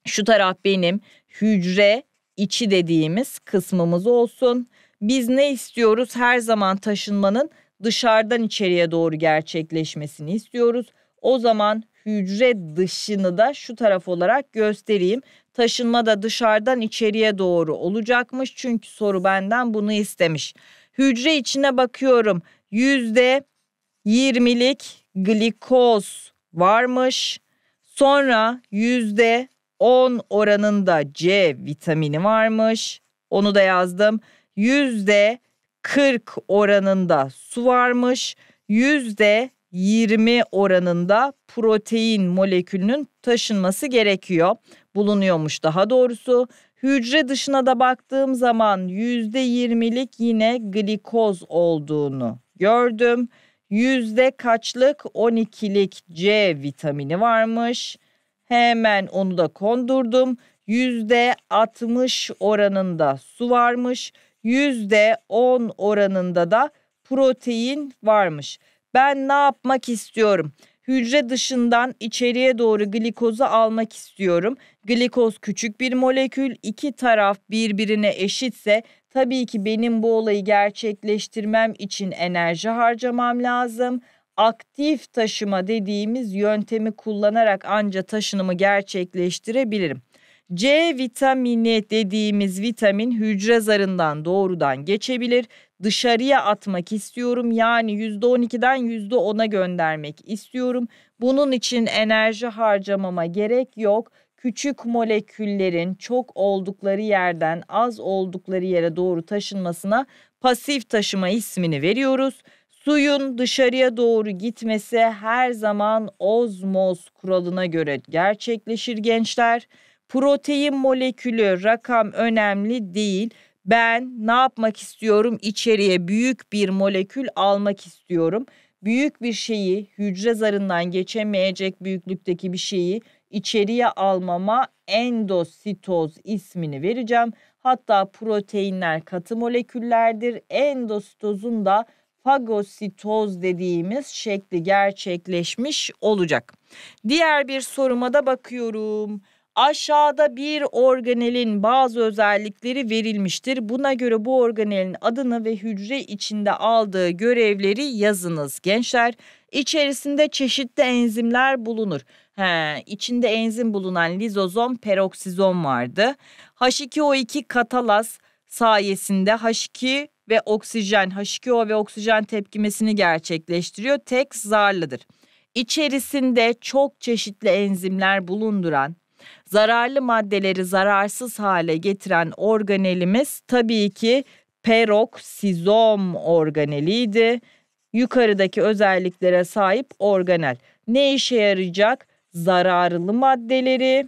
Şu taraf benim hücre içi dediğimiz kısmımız olsun. Biz ne istiyoruz? Her zaman taşınmanın dışarıdan içeriye doğru gerçekleşmesini istiyoruz. O zaman hücre dışını da şu taraf olarak göstereyim. Taşınma da dışarıdan içeriye doğru olacakmış. Çünkü soru benden bunu istemiş. Hücre içine bakıyorum. Yüzde %20'lik glikoz varmış. Sonra yüzde %10 oranında C vitamini varmış. Onu da yazdım. Yüzde 40 oranında su varmış. Yüzde 20 oranında protein molekülünün taşınması gerekiyor. Bulunuyormuş daha doğrusu. Hücre dışına da baktığım zaman yüzde %20'lik yine glikoz olduğunu gördüm. Yüzde kaçlık 12'lik C vitamini varmış. Hemen onu da kondurdum. Yüzde 60 oranında su varmış. %10 oranında da protein varmış. Ben ne yapmak istiyorum? Hücre dışından içeriye doğru glikozu almak istiyorum. Glikoz küçük bir molekül, iki taraf birbirine eşitse tabii ki benim bu olayı gerçekleştirmem için enerji harcamam lazım. Aktif taşıma dediğimiz yöntemi kullanarak anca taşınımı gerçekleştirebilirim. C vitamini dediğimiz vitamin hücre zarından doğrudan geçebilir. Dışarıya atmak istiyorum yani %12'den %10'a göndermek istiyorum. Bunun için enerji harcamama gerek yok. Küçük moleküllerin çok oldukları yerden az oldukları yere doğru taşınmasına pasif taşıma ismini veriyoruz. Suyun dışarıya doğru gitmesi her zaman ozmoz kuralına göre gerçekleşir gençler. Protein molekülü rakam önemli değil. Ben ne yapmak istiyorum? İçeriye büyük bir molekül almak istiyorum. Büyük bir şeyi, hücre zarından geçemeyecek büyüklükteki bir şeyi içeriye almama endositoz ismini vereceğim. Hatta proteinler katı moleküllerdir. Endositozun da fagositoz dediğimiz şekli gerçekleşmiş olacak. Diğer bir soruma da bakıyorum. Aşağıda bir organelin bazı özellikleri verilmiştir. Buna göre bu organelin adını ve hücre içinde aldığı görevleri yazınız gençler. İçerisinde çeşitli enzimler bulunur. He, içinde enzim bulunan lizozom peroksizom vardı. H2O2 katalaz sayesinde H2 ve oksijen H2O ve oksijen tepkimesini gerçekleştiriyor. Tek zarlıdır. İçerisinde çok çeşitli enzimler bulunduran Zararlı maddeleri zararsız hale getiren organelimiz tabii ki peroksizom organeliydi. Yukarıdaki özelliklere sahip organel. Ne işe yarayacak? Zararlı maddeleri,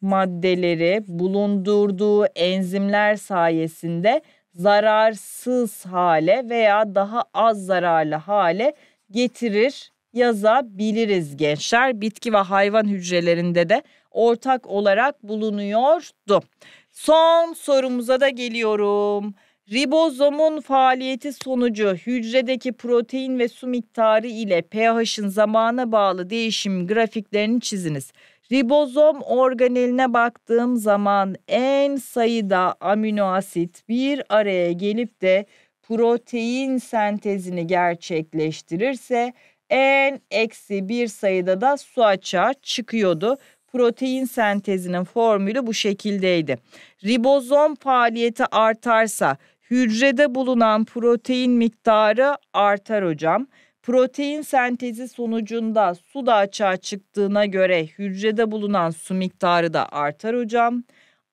maddeleri bulundurduğu enzimler sayesinde zararsız hale veya daha az zararlı hale getirir yazabiliriz gençler. Bitki ve hayvan hücrelerinde de ortak olarak bulunuyordu. Son sorumuza da geliyorum. Ribozomun faaliyeti sonucu hücredeki protein ve su miktarı ile pH'in zamana bağlı değişim grafiklerini çiziniz. Ribozom organeline baktığım zaman en sayıda amino asit bir araya gelip de protein sentezini gerçekleştirirse en eksi bir sayıda da su açığa çıkıyordu protein sentezinin formülü bu şekildeydi. Ribozom faaliyeti artarsa hücrede bulunan protein miktarı artar hocam. Protein sentezi sonucunda su da açığa çıktığına göre hücrede bulunan su miktarı da artar hocam.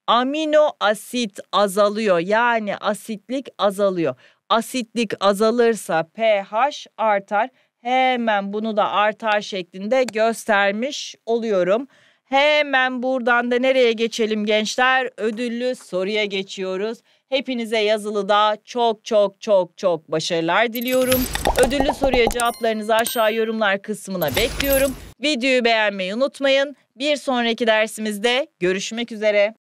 Amino asit azalıyor yani asitlik azalıyor. Asitlik azalırsa pH artar. Hemen bunu da artar şeklinde göstermiş oluyorum. Hemen buradan da nereye geçelim gençler? Ödüllü soruya geçiyoruz. Hepinize yazılıda çok çok çok çok başarılar diliyorum. Ödüllü soruya cevaplarınızı aşağı yorumlar kısmına bekliyorum. Videoyu beğenmeyi unutmayın. Bir sonraki dersimizde görüşmek üzere.